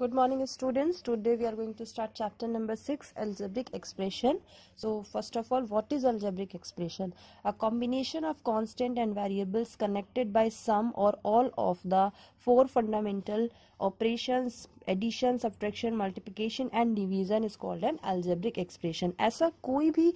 good morning students today we are going to start chapter number 6 algebraic expression so first of all what is algebraic expression a combination of constant and variables connected by some or all of the four fundamental operations addition subtraction multiplication and division is called an algebraic expression a कोई भी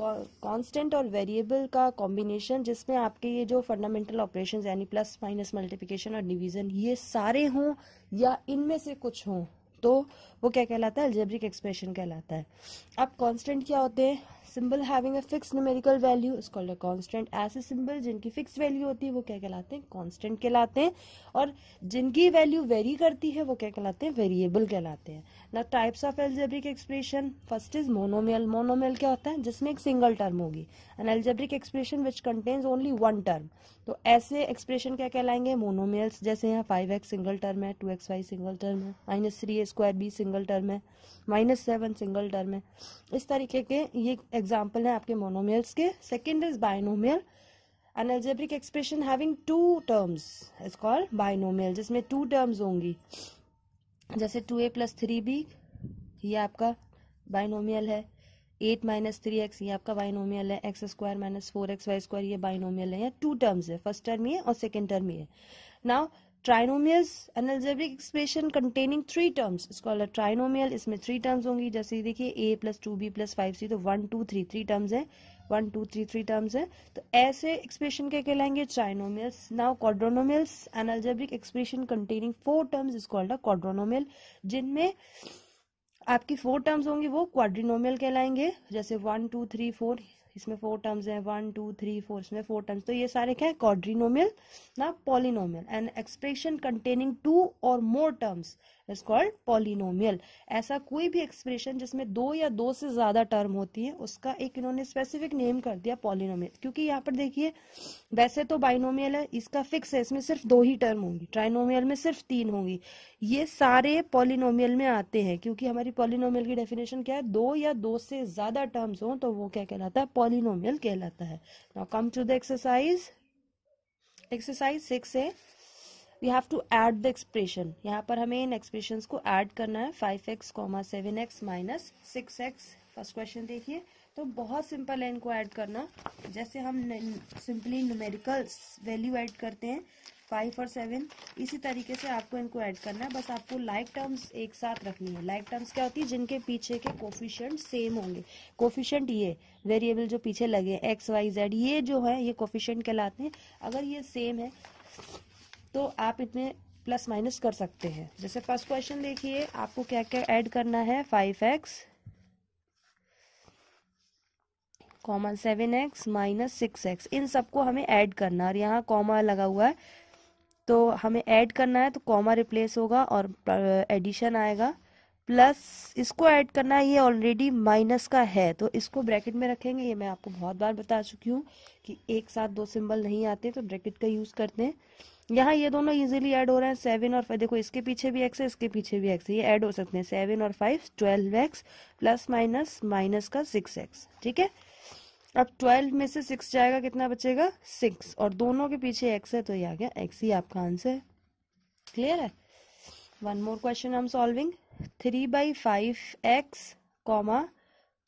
constant और variable का combination जिसमें आपके ये जो fundamental operation यानी plus minus multiplication और डिवीजन ये सारे हों या इनमें से कुछ हों तो वो क्या कहलाता है अल्जेब्रिक एक्सप्रेशन कहलाता है अब कांस्टेंट क्या होते हैं symbol having a fix numerical value is called a constant ऐसे सिंबल जिनकी फिक्स वैल्यू होती है वो क्या कहलाते हैं कांस्टेंट कहलाते हैं और जिनकी वैल्यू वेरी करती है वो क्या कहलाते हैं वेरिएबल कहलाते हैं ना types of algebraic expression first is monomial monomial क्या होता है जिसमें एक सिंगल टर्म होगी an algebraic expression which contains only one term तो ऐसे एक्सप्रेशन क्या कहलाएंगे मोनोमेल्स जैसे यहाँ फाइव एक्स सिंगल टर्म है two x y single term है minus three square b single term है माइनस सेवन सिंगल टर्म है इस तरीके के ये एग्जाम्पल हैं आपके मोनोमेल्स के second is binomial an algebraic expression having two terms is called binomial जिसमें टू टर्म्स होंगी जैसे two a plus three b ये आपका बाइनोमियल है एट माइनस थ्री एक्स ये आपका बाइनोमियल है x square minus four x y square ये बाइनोमियल है या टू टर्म्स है फर्स्ट टर्म ये और सेकेंड टर्म ये now trinomials energetic expression containing three terms इसको अलग ट्राइनोमियल इसमें थ्री टर्म्स होंगी जैसे देखिए a plus two b plus five c तो one two three three terms है one two three three terms है तो ऐसे एक्सप्रेशन क्या कहलाएंगे trinomials now quadrinomials energetic expression containing four terms इसको अलग अ कॉड्रोनोमियल जिनमें आपकी फोर टर्म्स होंगी वो क्वाड्रिनोमियल कहलाएंगे जैसे वन टू थ्री फोर इसमें फोर टर्म्स हैं वन टू थ्री फोर इसमें फोर टर्म्स तो ये सारे क्या है कॉड्रीनोमियल ना polynomial and expression containing two और more terms is called polynomial ऐसा कोई भी एक्सप्रेशन जिसमें दो या दो से ज्यादा टर्म होती है उसका एक इन्होंने स्पेसिफिक नेम कर दिया पॉलिनोमियल क्योंकि यहाँ पर देखिए वैसे तो बाइनोमियल है इसका फिक्स है इसमें सिर्फ दो ही टर्म होंगी ट्राइनोमियल में सिर्फ तीन होंगी ये सारे पॉलिनोमियल में आते हैं क्योंकि हमारी पॉलिनोमियल की डेफिनेशन क्या है दो या दो से ज्यादा टर्म्स हों तो वो क्या कहलाता है पॉलिनोमियल कहलाता है now come to the exercise exercise six है we have to add the expression यहाँ पर हमें इन एक्सप्रेशन को ऐड करना है five x comma seven x minus six x first question देखिए तो बहुत सिंपल है इनको ऐड करना जैसे हम सिंपली न्यूमेरिकल्स वैल्यू ऐड करते हैं फाइव और सेवन इसी तरीके से आपको इनको ऐड करना है बस आपको लाइक टर्म्स एक साथ रखनी है लाइक टर्म्स क्या होती है जिनके पीछे के कोफिशियंट सेम होंगे कोफिशियंट ये वेरिएबल जो पीछे लगे हैं एक्स वाई जेड ये जो है ये कोफिशियंट कहलाते हैं अगर ये सेम है तो आप इतने प्लस माइनस कर सकते हैं जैसे फर्स्ट क्वेश्चन देखिए आपको क्या क्या ऐड करना है five x common seven x minus six x इन सबको हमें ऐड करना है और यहाँ कॉमा लगा हुआ है तो हमें ऐड करना है तो कॉमा रिप्लेस होगा और एडिशन आएगा प्लस इसको ऐड करना है ये ऑलरेडी माइनस का है तो इसको ब्रैकेट में रखेंगे ये मैं आपको बहुत बार बता चुकी हूँ कि एक साथ दो सिंबल नहीं आते तो ब्रैकेट का यूज़ करते हैं यहाँ ये दोनों इजीली ऐड हो रहे हैं सेवन और फाइव देखो इसके पीछे भी एक्स है इसके पीछे भी एक्स है ये ऐड हो सकते हैं सेवन और five twelve x plus minus minus का सिक्स एक्स ठीक है अब ट्वेल्व में से सिक्स जाएगा कितना बचेगा सिक्स और दोनों के पीछे एक्स है तो ये आ गया एक्स ही आपका आंसर है क्लियर है one more question I am solving three by five x comma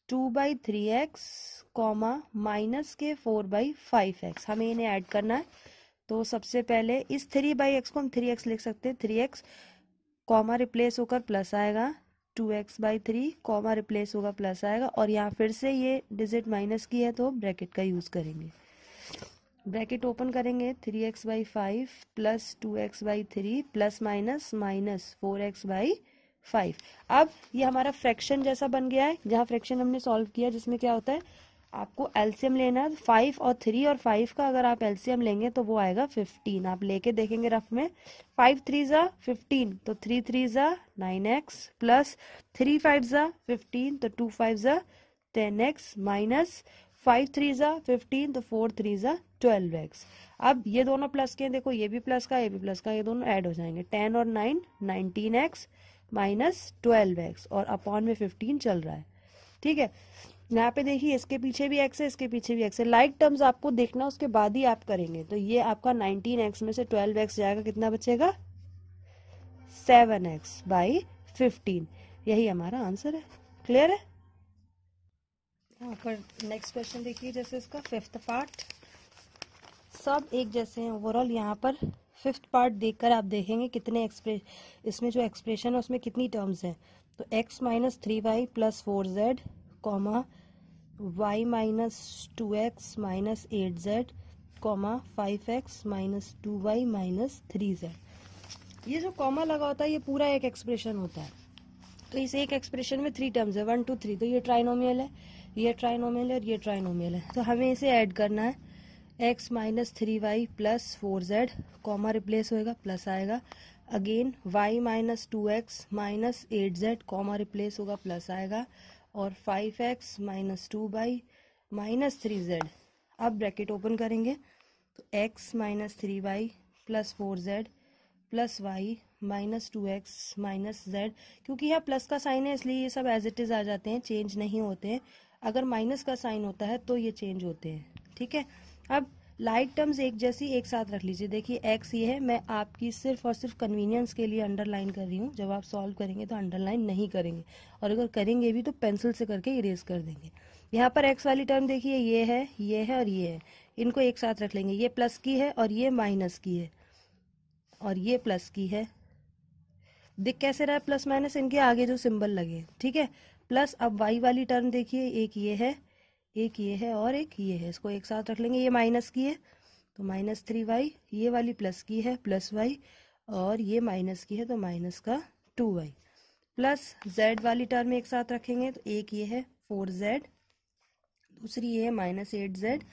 two by three x comma minus के फोर बाई फाइव एक्स हमें इन्हें ऐड करना है तो सबसे पहले इस थ्री बाई एक्स को हम थ्री एक्स लिख सकते हैं थ्री एक्स कॉमा रिप्लेस होकर प्लस आएगा two x by three comma replace होगा प्लस आएगा और यहाँ फिर से ये डिजिट माइनस की है तो ब्रैकेट का यूज़ करेंगे ब्रैकेट ओपन करेंगे three x by five plus two x by three plus minus minus four x by five अब ये हमारा फ्रैक्शन जैसा बन गया है जहाँ फ्रैक्शन हमने सॉल्व किया जिसमें क्या होता है आपको एल्सियम लेना है फाइव और थ्री और फाइव का अगर आप एल्सियम लेंगे तो वो आएगा फिफ्टीन आप लेके देखेंगे रफ में फाइव थ्री ज़ा फिफ्टीन तो थ्री थ्री ज़ा nine x plus three five ज़ा फिफ्टीन तो टू फाइव ज़ा ten x minus five three ज़ा फिफ्टीन तो फोर थ्री ज़ा ट्वेल्व एक्स अब ये दोनों प्लस के देखो ये भी प्लस का ये भी प्लस का ये दोनों ऐड हो जाएंगे टेन और nine nineteen x minus twelve x और अपॉन में फिफ्टीन चल रहा है ठीक है यहाँ पे देखिए इसके पीछे भी एक्स है इसके पीछे भी एक्स है लाइक टर्म्स आपको देखना उसके बाद ही आप करेंगे तो ये आपका नाइनटीन एक्स में से ट्वेल्व एक्स जाएगा कितना बचेगा सेवन एक्स बाई फिफ्टीन यही हमारा आंसर है क्लियर है नेक्स्ट हाँ, क्वेश्चन देखिए जैसे इसका फिफ्थ पार्ट सब एक जैसे हैं ओवरऑल यहाँ पर फिफ्थ पार्ट देखकर आप देखेंगे कितने एक्सप्रेस इसमें जो एक्सप्रेशन है उसमें कितनी टर्म्स हैं तो x minus three y plus four z comma y minus two x minus eight z comma five x minus two y minus three z ये जो कॉमा लगा होता है ये पूरा एक एक्सप्रेशन होता है तो इस एक एक्सप्रेशन में थ्री टर्म्स है वन टू थ्री तो ये ट्राइनोमियल है ये ट्राइनोमियल है और ये ट्राइनोमियल है तो हमें इसे ऐड करना है x minus three y plus four z comma replace होएगा प्लस आएगा again y minus two x minus eight z comma replace होगा प्लस आएगा और five x minus two by minus three z अब ब्रैकेट ओपन करेंगे तो x minus three y plus four z plus y minus two x minus z क्योंकि यह plus का sign है इसलिए ये सब एज इट इज़ आ जाते हैं चेंज नहीं होते हैं अगर माइनस का साइन होता है तो ये चेंज होते हैं ठीक है अब लाइक टर्म्स एक जैसी एक साथ रख लीजिए देखिए एक्स ये है मैं आपकी सिर्फ और सिर्फ कन्वीनियंस के लिए अंडरलाइन कर रही हूँ जब आप सॉल्व करेंगे तो अंडरलाइन नहीं करेंगे और अगर करेंगे भी तो पेंसिल से करके इरेज कर देंगे यहाँ पर एक्स वाली टर्म देखिए ये है ये है और ये है इनको एक साथ रख लेंगे ये प्लस की है और ये माइनस की है और ये प्लस की है दिख कैसे रहा है प्लस माइनस इनके आगे जो सिंबल लगे ठीक है प्लस अब वाई वाली टर्म देखिए एक ये है एक ये है और एक ये है इसको एक साथ रख लेंगे ये माइनस की है तो माइनस थ्री वाई ये वाली प्लस की है प्लस वाई और ये माइनस की है तो माइनस का टू वाई प्लस जेड वाली टर्म एक साथ रखेंगे तो एक ये है फोर जेड दूसरी ये है माइनस एट जेड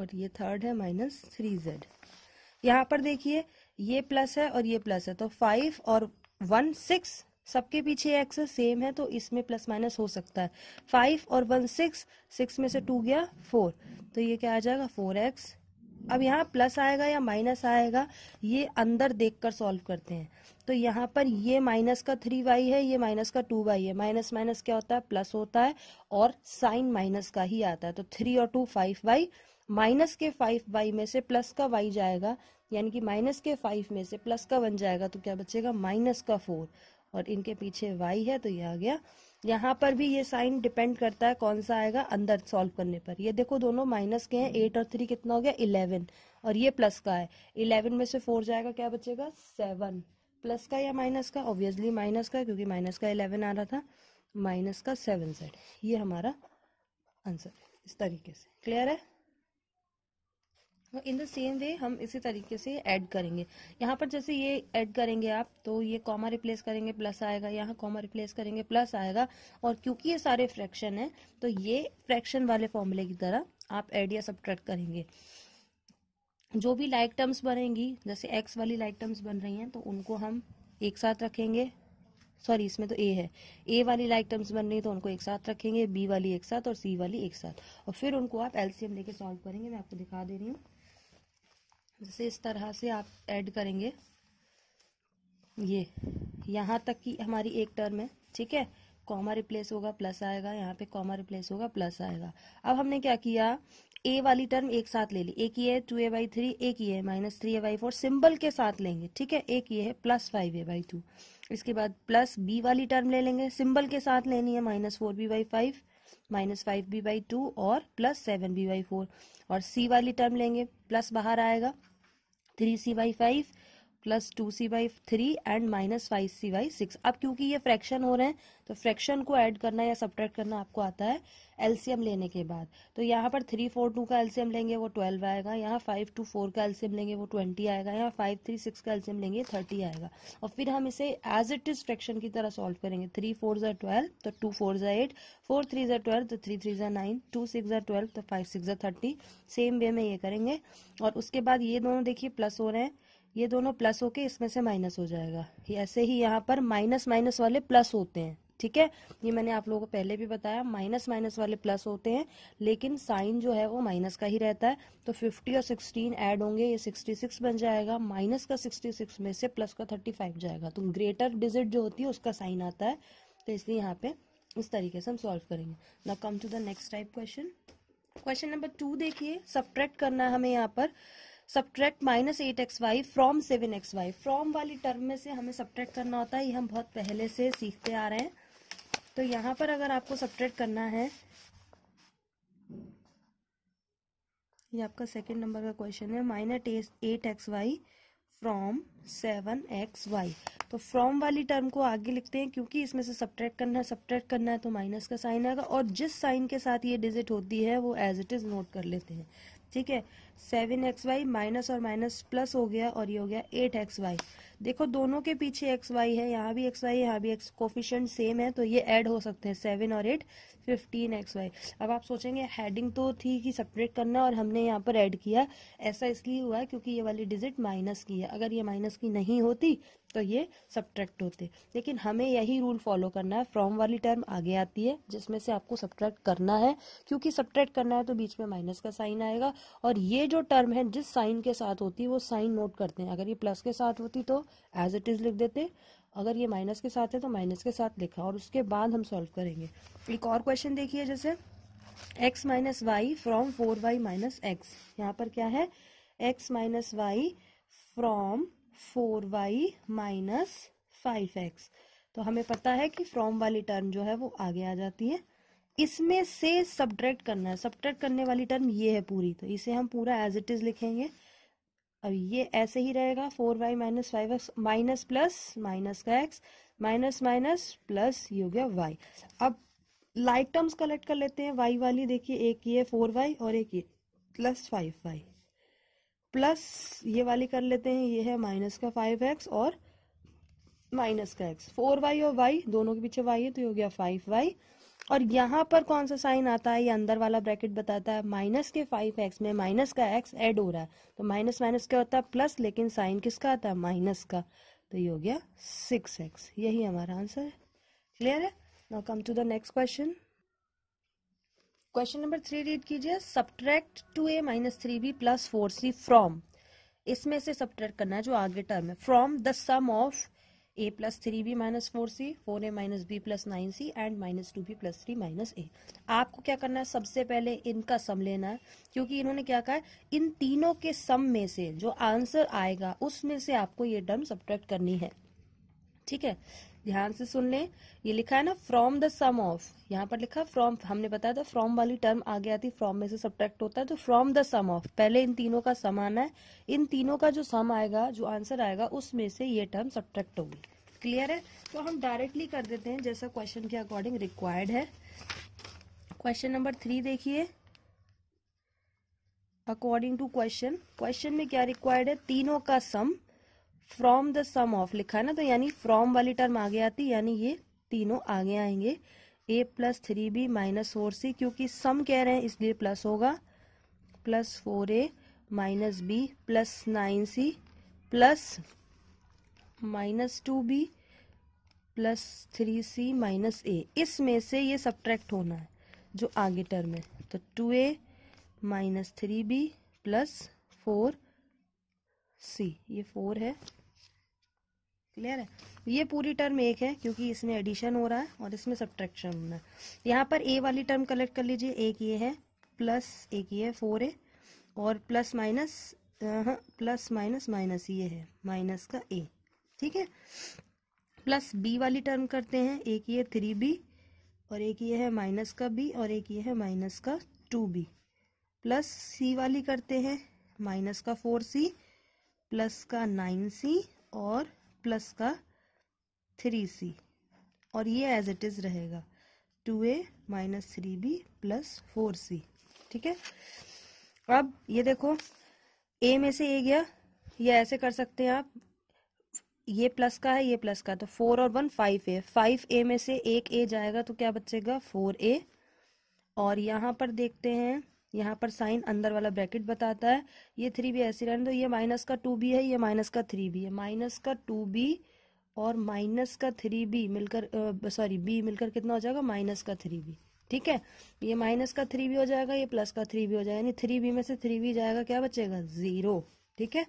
और ये थर्ड है माइनस थ्री जेड यहाँ पर देखिए ये प्लस है और ये प्लस है तो फाइव और वन सिक्स सबके पीछे एक्स सेम है तो इसमें प्लस माइनस हो सकता है फाइव और वन सिक्स सिक्स में से टू गया फोर तो ये क्या आ जाएगा फोर एक्स अब यहाँ प्लस आएगा या माइनस आएगा ये अंदर देखकर सॉल्व करते हैं तो यहाँ पर ये माइनस का थ्री वाई है ये माइनस का टू वाई है माइनस माइनस क्या होता है प्लस होता है और साइन माइनस का ही आता है तो थ्री और टू फाइव वाई माइनस के फाइव वाई में से प्लस का वाई जाएगा यानी कि माइनस के फाइव में से प्लस का बन जाएगा तो क्या बचेगा माइनस का फोर और इनके पीछे वाई है तो ये आ गया यहाँ पर भी ये साइन डिपेंड करता है कौन सा आएगा अंदर सॉल्व करने पर ये देखो दोनों माइनस के हैं एट हम्म। और थ्री कितना हो गया इलेवन और ये प्लस का है इलेवन में से फोर जाएगा क्या बचेगा सेवन प्लस का या माइनस का ऑब्वियसली माइनस का क्योंकि माइनस का इलेवन आ रहा था माइनस का सेवन सेट ये हमारा आंसर है इस तरीके से क्लियर है इन द सेम वे हम इसी तरीके से ऐड करेंगे यहाँ पर जैसे ये ऐड करेंगे आप तो ये कॉमा रिप्लेस करेंगे प्लस आएगा यहाँ कॉमा रिप्लेस करेंगे प्लस आएगा और क्योंकि ये सारे फ्रैक्शन है तो ये फ्रैक्शन वाले फॉर्मूले की तरह आप ऐड या सब्ट्रैक्ट करेंगे जो भी लाइक टर्म्स बनेंगी जैसे एक्स वाली लाइक टर्म्स बन रही हैं तो उनको हम एक साथ रखेंगे सॉरी इसमें तो ए है ए वाली लाइक टर्म्स बन रही है तो उनको एक साथ रखेंगे बी वाली एक साथ और सी वाली एक साथ और फिर उनको आप एलसीएम लेके सॉल्व करेंगे मैं आपको दिखा दे रही हूँ जैसे इस तरह से आप ऐड करेंगे ये यहाँ तक की हमारी एक टर्म है ठीक है कॉमा रिप्लेस होगा प्लस आएगा यहाँ पे कॉमा रिप्लेस होगा प्लस आएगा अब हमने क्या किया ए वाली टर्म एक साथ ले ली एक ये है टू ए बाई थ्री एक ये है minus three a by four symbol के साथ लेंगे ठीक है एक ये है plus five a by two इसके बाद प्लस बी वाली टर्म ले लेंगे सिंबल के साथ लेनी है minus four b by five minus five b by two और plus seven b by four और सी वाली टर्म लेंगे प्लस बाहर आएगा 3c by 5 plus two c by three and minus five c by six अब क्योंकि ये fraction हो रहे हैं तो फ्रैक्शन को ऐड करना या सब्ट्रैक्ट करना आपको आता है एलसीएम लेने के बाद तो यहाँ पर थ्री फोर टू का एलसीएम लेंगे वो ट्वेल्व आएगा यहाँ फाइव टू फोर का एलसीएम लेंगे वो ट्वेंटी आएगा यहाँ फाइव थ्री सिक्स का एलसीएम लेंगे थर्टी आएगा और फिर हम इसे एज इट इज फ्रैक्शन की तरह सॉल्व करेंगे थ्री फोर जै ट्वेल्व तो टू फोर जै एट फोर थ्री जै ट्वेल्व तो थ्री थ्री ज़ा नाइन टू सिक्स जै ट्वेल्व तो फाइव सिक्स जै थर्टी सेम वे में ये करेंगे और उसके बाद ये दोनों देखिए प्लस हो रहे हैं ये दोनों प्लस होके इसमें से माइनस हो जाएगा ऐसे ही यहाँ पर माइनस माइनस वाले प्लस होते हैं ठीक है ये मैंने आप लोगों को पहले भी बताया माइनस माइनस वाले प्लस होते हैं लेकिन साइन जो है वो माइनस का ही रहता है तो 50 और 16 ऐड होंगे ये 66 बन जाएगा माइनस का 66 में से प्लस का 35 जाएगा तो ग्रेटर डिजिट जो होती है उसका साइन आता है तो इसलिए यहाँ पे इस तरीके से हम सॉल्व करेंगे ना come to the next type question question number two देखिए सब्ट्रैक्ट करना है हमें यहाँ पर subtract minus eight x y from seven x y from वाली टर्म में से हमें सब्ट्रैक्ट करना होता है ये हम बहुत पहले से सीखते आ रहे हैं तो यहाँ पर अगर आपको सब्ट्रैक्ट करना है ये आपका सेकंड नंबर का क्वेश्चन है minus eight x y from seven x y तो फ्रॉम वाली टर्म को आगे लिखते हैं क्योंकि इसमें से सब्ट्रैक्ट करना है सब्ट्रैक्ट करना है तो माइनस का साइन आएगा और जिस साइन के साथ ये डिजिट होती है वो एज इट इज नोट कर लेते हैं ठीक है सेवन एक्स वाई माइनस और माइनस प्लस हो गया और ये हो गया एट एक्स वाई देखो दोनों के पीछे एक्स वाई है यहाँ भी एक्स वाई यहाँ भी एक्स कोफिशियंट सेम है तो ये ऐड हो सकते हैं सेवन और एट फिफ्टीन एक्स वाई अब आप सोचेंगे हेडिंग तो थी कि सेपरेट करना और हमने यहाँ पर ऐड किया ऐसा इसलिए हुआ है क्योंकि ये वाली डिजिट माइनस की है अगर ये माइनस की नहीं होती तो ये सब्ट्रैक्ट होते लेकिन हमें यही रूल फॉलो करना है फ्रॉम वाली टर्म आगे आती है जिसमें से आपको सब्ट्रैक्ट करना है क्योंकि सब्ट्रैक्ट करना है तो बीच में माइनस का साइन आएगा और ये जो टर्म है जिस साइन के साथ होती है वो साइन नोट करते हैं अगर ये प्लस के साथ होती तो एज इट इज़ लिख देते अगर ये माइनस के साथ है तो माइनस के साथ लिखा और उसके बाद हम सॉल्व करेंगे एक और क्वेश्चन देखिए जैसे x minus y from four y minus x यहाँ पर क्या है x minus y from four y minus five x तो हमें पता है कि फ्रॉम वाली टर्म जो है वो आगे आ जाती है इसमें से सब्ट्रैक्ट करना है सब्ट्रैक्ट करने वाली टर्म ये है पूरी तो इसे हम पूरा एज इट इज लिखेंगे अब ये ऐसे ही रहेगा four y minus five x minus plus minus का एक्स माइनस माइनस प्लस ये हो गया वाई अब लाइक टर्म्स कलेक्ट कर लेते हैं वाई वाली देखिए एक ये फोर वाई और एक ये प्लस फाइव वाई प्लस ये वाली कर लेते हैं ये है माइनस का फाइव एक्स और माइनस का एक्स फोर वाई और वाई दोनों के पीछे वाई है तो ये हो गया फाइव वाई और यहाँ पर कौन सा साइन आता है ये अंदर वाला ब्रैकेट बताता है माइनस के फाइव एक्स में माइनस का एक्स ऐड हो रहा है तो माइनस माइनस क्या होता है प्लस लेकिन साइन किसका आता है माइनस का तो ये हो गया सिक्स एक्स यही हमारा आंसर है क्लियर है now come to the next question question number three read कीजिए subtract two a minus three b plus four c from इसमें से सब्ट्रैक्ट करना है जो आगे टर्म है from the sum of a plus three b minus four c four a minus b plus nine c and minus two b plus three minus a आपको क्या करना है सबसे पहले इनका सम लेना है क्योंकि इन्होंने क्या कहा है इन तीनों के सम में से जो आंसर आएगा उसमें से आपको ये टर्म सब्ट्रैक्ट करनी है ठीक है ध्यान से सुन लें ये लिखा है ना फ्रॉम द सम ऑफ यहाँ पर लिखा फ्रॉम हमने बताया था फ्रॉम वाली टर्म आगे आती फ्रॉम में से सब्ट्रैक्ट होता है तो फ्रॉम द सम ऑफ पहले इन तीनों का सम आना है इन तीनों का जो सम आएगा जो आंसर आएगा उसमें से ये टर्म सब्ट्रैक्ट होगी क्लियर है तो हम डायरेक्टली कर देते हैं जैसा क्वेश्चन के अकॉर्डिंग रिक्वायर्ड है क्वेश्चन नंबर थ्री देखिए अकॉर्डिंग टू क्वेश्चन क्वेश्चन में क्या रिक्वायर्ड है तीनों का sum from the sum of लिखा है ना तो यानी फ्रॉम वाली टर्म आगे आती यानी ये तीनों आगे आएंगे a plus three b minus four c क्योंकि सम कह रहे हैं इसलिए प्लस होगा plus four a minus b plus nine c plus minus two b plus three c minus a इसमें से ये सब्ट्रैक्ट होना है जो आगे टर्म है तो two a minus three b plus four c ये फोर है क्लियर है ये पूरी टर्म एक है क्योंकि इसमें एडिशन हो रहा है और इसमें सब्ट्रैक्शन होना है यहाँ पर ए वाली टर्म कलेक्ट कर लीजिए एक ये है प्लस एक ये है फोर ए और plus minus plus minus minus ये है माइनस का ए ठीक है प्लस बी वाली टर्म करते हैं एक ये थ्री बी और एक ये है माइनस का बी और एक ये है माइनस का टू बी प्लस सी वाली करते हैं माइनस का फोर सी प्लस का नाइन सी और प्लस का थ्री सी और ये एज इट इज़ रहेगा two a minus three b plus four c ठीक है अब ये देखो ए में से ए गया ये ऐसे कर सकते हैं आप ये प्लस का है ये प्लस का तो फोर और one five a five a में से एक ए जाएगा तो क्या बचेगा फोर ए और यहाँ पर देखते हैं यहाँ पर साइन अंदर वाला ब्रैकेट बताता है ये थ्री भी ऐसे रहने दो ये माइनस का टू बी है ये माइनस का थ्री भी है माइनस का टू बी और माइनस का थ्री बी मिलकर सॉरी बी मिलकर कितना हो जाएगा माइनस का थ्री बी ठीक है ये माइनस का थ्री भी हो जाएगा ये प्लस का थ्री भी हो जाएगा यानी थ्री बी में से थ्री बी जाएगा क्या बचेगा जीरो ठीक है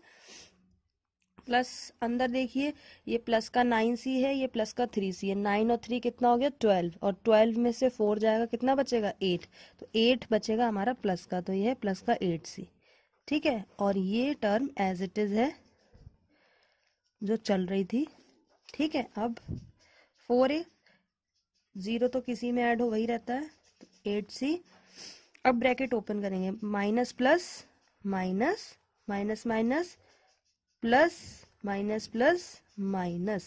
प्लस अंदर देखिए ये प्लस का नाइन सी है ये प्लस का थ्री सी है नाइन और थ्री कितना हो गया ट्वेल्व और ट्वेल्व में से फोर जाएगा कितना बचेगा एट तो एट बचेगा हमारा प्लस का तो ये है प्लस का एट सी ठीक है और ये टर्म एज इट इज़ है जो चल रही थी ठीक है अब फोर ए ज़ीरो तो किसी में ऐड हो वही रहता है एट तो सी अब ब्रैकेट ओपन करेंगे minus plus minus minus minus plus minus plus minus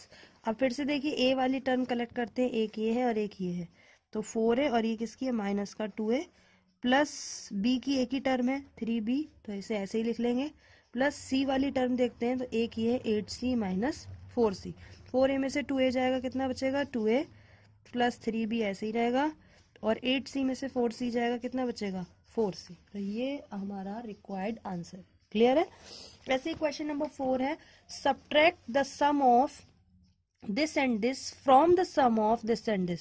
अब फिर से देखिए ए वाली टर्म कलेक्ट करते हैं एक ये है और एक ये है तो फोर है और ये किसकी है माइनस का टू है प्लस बी की एक ही टर्म है थ्री बी तो इसे ऐसे ही लिख लेंगे प्लस सी वाली टर्म देखते हैं तो एक ये है eight c minus four c four a में से टू ए जाएगा कितना बचेगा two a plus three b ऐसे ही रहेगा और एट सी में से फोर सी जाएगा कितना बचेगा फोर सी तो ये हमारा रिक्वायर्ड आंसर क्लियर है ऐसे क्वेश्चन नंबर फोर है subtract the sum of this and this from the sum of this and this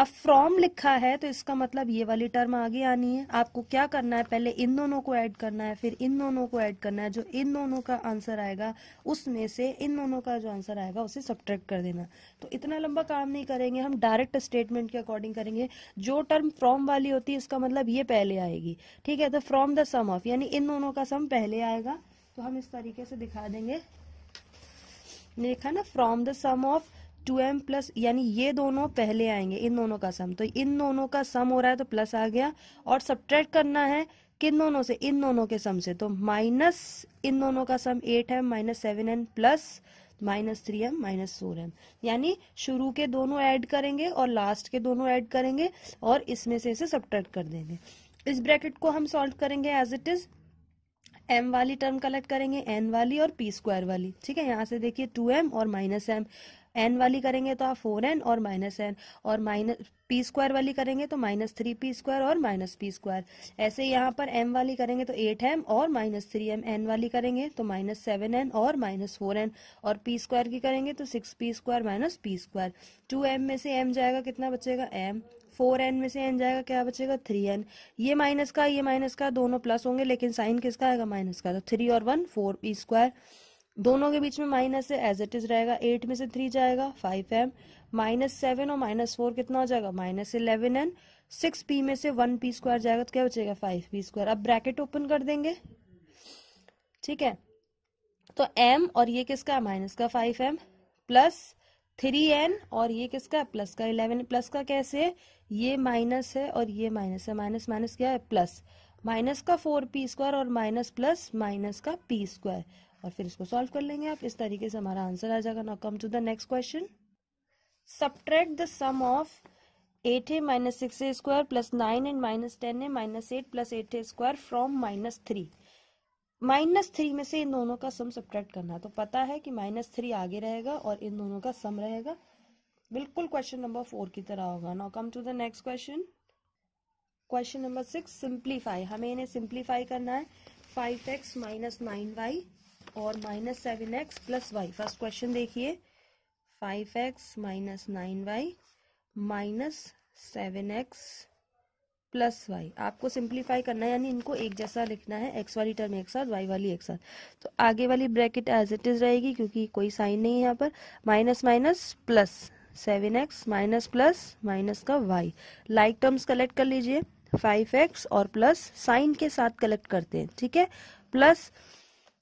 अब फ्रॉम लिखा है तो इसका मतलब ये वाली टर्म आगे आनी है आपको क्या करना है पहले इन दोनों को ऐड करना है फिर इन दोनों को ऐड करना है जो इन दोनों का आंसर आएगा उसमें से इन दोनों का जो आंसर आएगा उसे सब्ट्रैक्ट कर देना तो इतना लंबा काम नहीं करेंगे हम डायरेक्ट स्टेटमेंट के अकॉर्डिंग करेंगे जो टर्म फ्रॉम वाली होती है इसका मतलब ये पहले आएगी ठीक है तो फ्रॉम द सम ऑफ यानी इन दोनों का सम पहले आएगा तो हम इस तरीके से दिखा देंगे ने लिखा ना from the sum of two m plus यानी ये दोनों पहले आएंगे इन दोनों का सम तो इन दोनों का सम हो रहा है तो प्लस आ गया और सब्ट्रैक्ट करना है किन दोनों से इन दोनों के सम से तो माइनस इन दोनों का sum eight m minus seven m plus minus three m minus four m यानी शुरू के दोनों ऐड करेंगे और लास्ट के दोनों ऐड करेंगे और इसमें से इसे सब्ट्रैक्ट कर देंगे इस ब्रैकेट को हम सॉल्व करेंगे एज इट इज एम वाली टर्म कलेक्ट करेंगे एन वाली और पी स्क्वायर वाली ठीक है यहाँ से देखिए टू एम और माइनस एम एन वाली करेंगे तो आप फोर एन और माइनस एन और माइनस पी स्क्वायर वाली करेंगे तो माइनस थ्री पी स्क्वायर और माइनस पी स्क्वायर ऐसे यहाँ पर एम वाली करेंगे तो एट एम और माइनस थ्री एम एन वाली करेंगे तो माइनस सेवन एन और माइनस फोर एन और पी स्क्वायर की करेंगे तो six p square minus p square to m में से एम जाएगा कितना बचेगा एम फोर एन में से एन जाएगा क्या बचेगा थ्री एन ये माइनस का ये माइनस का दोनों प्लस होंगे लेकिन साइन किसका आएगा माइनस का तो थ्री और वन फोर पी स्क्वायर दोनों के बीच में माइनस है एज इट इज रहेगा एट में से थ्री जाएगा फाइव एम माइनस सेवन और माइनस फोर कितना हो जाएगा minus eleven n six p में से वन पी स्क्वायर जाएगा तो क्या बचेगा फाइव पी स्क्वायर अब ब्रैकेट ओपन कर देंगे ठीक है तो एम और ये किसका माइनस का five m plus three n और ये किसका प्लस का इलेवन प्लस का कैसे ये माइनस है और ये माइनस है माइनस माइनस क्या है प्लस माइनस का फोर पी स्क्वायर और माइनस प्लस माइनस का पी स्क्वायर और फिर इसको सॉल्व कर लेंगे आप इस तरीके से हमारा आंसर आ जाएगा now come to the next question subtract the sum of eight a minus six a square plus nine and minus ten a minus eight plus eight a square from minus three minus three में से इन दोनों का सम subtract करना तो पता है कि minus three आगे रहेगा और इन दोनों का सम रहेगा बिल्कुल क्वेश्चन नंबर फोर की तरह होगा now come to the next question question number six simplify हमें इन्हें सिंप्लीफाई करना है five x minus nine y और minus seven x plus y first question देखिए five x minus nine y minus seven x plus y आपको simplify करना है यानी इनको एक जैसा लिखना है एक्स वाली टर्म एक साथ वाई वाली एक साथ तो आगे वाली ब्रैकेट एज इट इज रहेगी क्योंकि कोई साइन नहीं है यहाँ पर minus minus plus seven x minus plus minus का वाई लाइक टर्म्स कलेक्ट कर लीजिए फाइव एक्स और प्लस साइन के साथ कलेक्ट करते हैं ठीक है प्लस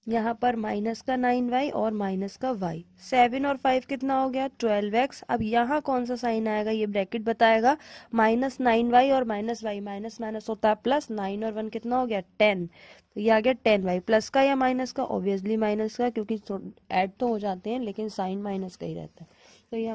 यहाँ पर माइनस का नाइन वाई और माइनस का वाई सेवन और फाइव कितना हो गया ट्वेल्व एक्स अब यहाँ कौन सा साइन आएगा ये ब्रैकेट बताएगा माइनस नाइन वाई और माइनस वाई माइनस माइनस होता है प्लस नाइन और वन कितना हो गया टेन तो ये आ गया टेन वाई प्लस का या माइनस का ऑब्वियसली माइनस का क्योंकि ऐड तो हो जाते हैं लेकिन साइन माइनस का ही रहता है तो यह